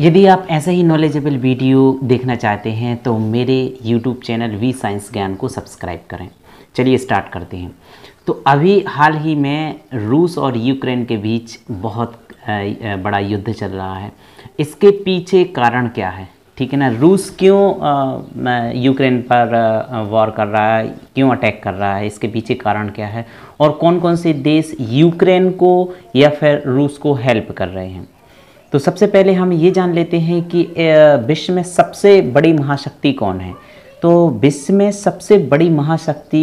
यदि आप ऐसे ही नॉलेजेबल वीडियो देखना चाहते हैं तो मेरे यूट्यूब चैनल वी साइंस ज्ञान को सब्सक्राइब करें चलिए स्टार्ट करते हैं तो अभी हाल ही में रूस और यूक्रेन के बीच बहुत बड़ा युद्ध चल रहा है इसके पीछे कारण क्या है ठीक है ना रूस क्यों यूक्रेन पर वॉर कर रहा है क्यों अटैक कर रहा है इसके पीछे कारण क्या है और कौन कौन से देश यूक्रेन को या फिर रूस को हेल्प कर रहे हैं तो सबसे पहले हम ये जान लेते हैं कि विश्व में सबसे बड़ी महाशक्ति कौन है तो विश्व में सबसे बड़ी महाशक्ति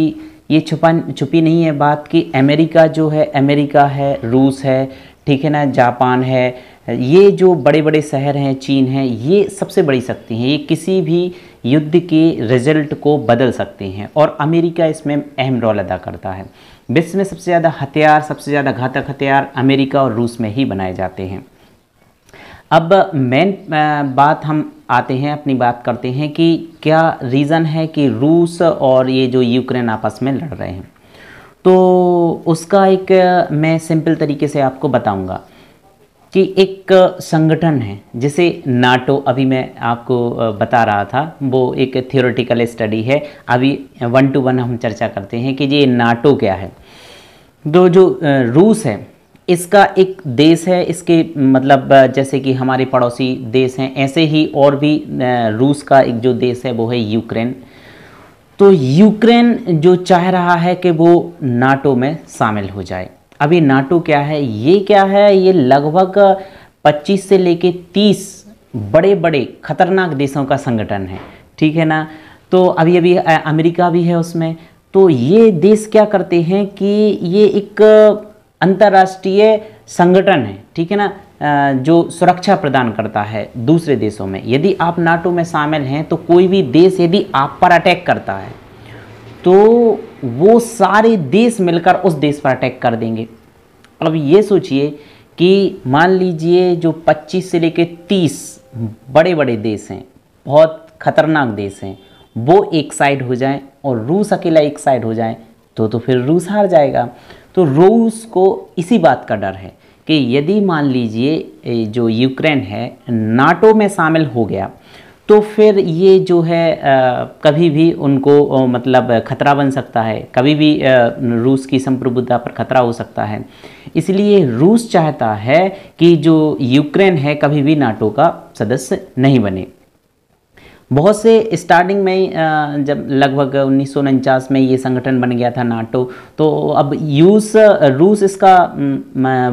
ये छुपा छुपी नहीं है बात कि अमेरिका जो है अमेरिका है रूस है ठीक है ना जापान है ये जो बड़े बड़े शहर हैं चीन है ये सबसे बड़ी शक्ति हैं ये किसी भी युद्ध के रिजल्ट को बदल सकते हैं और अमेरिका इसमें अहम रोल अदा करता है विश्व में सबसे ज़्यादा हथियार सबसे ज़्यादा घातक हथियार अमेरिका और रूस में ही बनाए जाते हैं अब मेन बात हम आते हैं अपनी बात करते हैं कि क्या रीज़न है कि रूस और ये जो यूक्रेन आपस में लड़ रहे हैं तो उसका एक मैं सिंपल तरीके से आपको बताऊंगा कि एक संगठन है जिसे नाटो अभी मैं आपको बता रहा था वो एक थियोरेटिकल स्टडी है अभी वन टू वन हम चर्चा करते हैं कि ये नाटो क्या है तो जो रूस है इसका एक देश है इसके मतलब जैसे कि हमारे पड़ोसी देश हैं ऐसे ही और भी रूस का एक जो देश है वो है यूक्रेन तो यूक्रेन जो चाह रहा है कि वो नाटो में शामिल हो जाए अभी नाटो क्या है ये क्या है ये लगभग 25 से लेके 30 बड़े बड़े खतरनाक देशों का संगठन है ठीक है ना तो अभी अभी अमेरिका भी है उसमें तो ये देश क्या करते हैं कि ये एक अंतर्राष्ट्रीय संगठन है ठीक है ना जो सुरक्षा प्रदान करता है दूसरे देशों में यदि आप नाटो में शामिल हैं तो कोई भी देश यदि आप पर अटैक करता है तो वो सारे देश मिलकर उस देश पर अटैक कर देंगे अब ये सोचिए कि मान लीजिए जो 25 से लेकर 30 बड़े बड़े देश हैं बहुत खतरनाक देश हैं वो एक साइड हो जाएं और रूस अकेला एक साइड हो जाए तो तो फिर रूस हार जाएगा तो रूस को इसी बात का डर है कि यदि मान लीजिए जो यूक्रेन है नाटो में शामिल हो गया तो फिर ये जो है आ, कभी भी उनको आ, मतलब खतरा बन सकता है कभी भी आ, रूस की संप्रभुता पर खतरा हो सकता है इसलिए रूस चाहता है कि जो यूक्रेन है कभी भी नाटो का सदस्य नहीं बने बहुत से स्टार्टिंग में जब लगभग उन्नीस में ये संगठन बन गया था नाटो तो अब यूस रूस इसका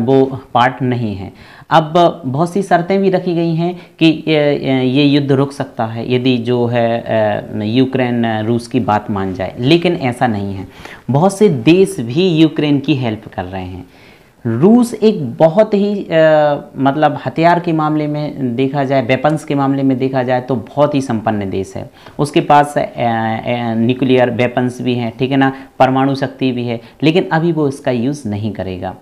वो पार्ट नहीं है अब बहुत सी शर्तें भी रखी गई हैं कि ये युद्ध रुक सकता है यदि जो है यूक्रेन रूस की बात मान जाए लेकिन ऐसा नहीं है बहुत से देश भी यूक्रेन की हेल्प कर रहे हैं रूस एक बहुत ही आ, मतलब हथियार के मामले में देखा जाए वेपन्स के मामले में देखा जाए तो बहुत ही संपन्न देश है उसके पास न्यूक्लियर वेपन्स भी हैं ठीक है ना परमाणु शक्ति भी है लेकिन अभी वो इसका यूज़ नहीं करेगा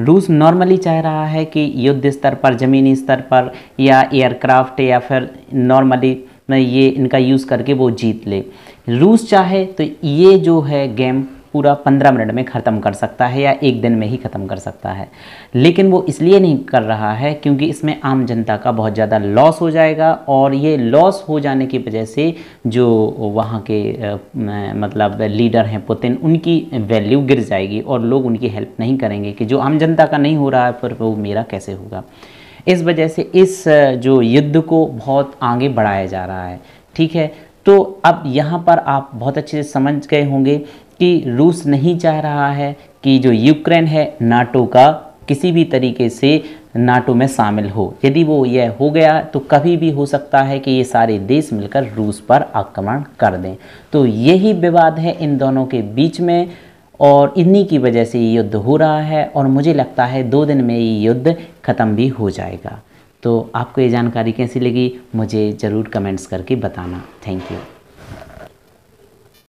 रूस नॉर्मली चाह रहा है कि युद्ध स्तर पर ज़मीनी स्तर पर या एयरक्राफ्ट या फिर नॉर्मली ये इनका यूज़ करके वो जीत ले रूस चाहे तो ये जो है गेम पूरा पंद्रह मिनट में ख़त्म कर सकता है या एक दिन में ही ख़त्म कर सकता है लेकिन वो इसलिए नहीं कर रहा है क्योंकि इसमें आम जनता का बहुत ज़्यादा लॉस हो जाएगा और ये लॉस हो जाने की वजह से जो वहाँ के मतलब लीडर हैं पुतिन उनकी वैल्यू गिर जाएगी और लोग उनकी हेल्प नहीं करेंगे कि जो आम जनता का नहीं हो रहा है पर वो मेरा कैसे होगा इस वजह से इस जो युद्ध को बहुत आगे बढ़ाया जा रहा है ठीक है तो अब यहाँ पर आप बहुत अच्छे से समझ गए होंगे कि रूस नहीं चाह रहा है कि जो यूक्रेन है नाटो का किसी भी तरीके से नाटो में शामिल हो यदि वो यह हो गया तो कभी भी हो सकता है कि ये सारे देश मिलकर रूस पर आक्रमण कर दें तो यही विवाद है इन दोनों के बीच में और इन्हीं की वजह से ये युद्ध हो रहा है और मुझे लगता है दो दिन में ये युद्ध ख़त्म भी हो जाएगा तो आपको ये जानकारी कैसी लगी मुझे ज़रूर कमेंट्स करके बताना थैंक यू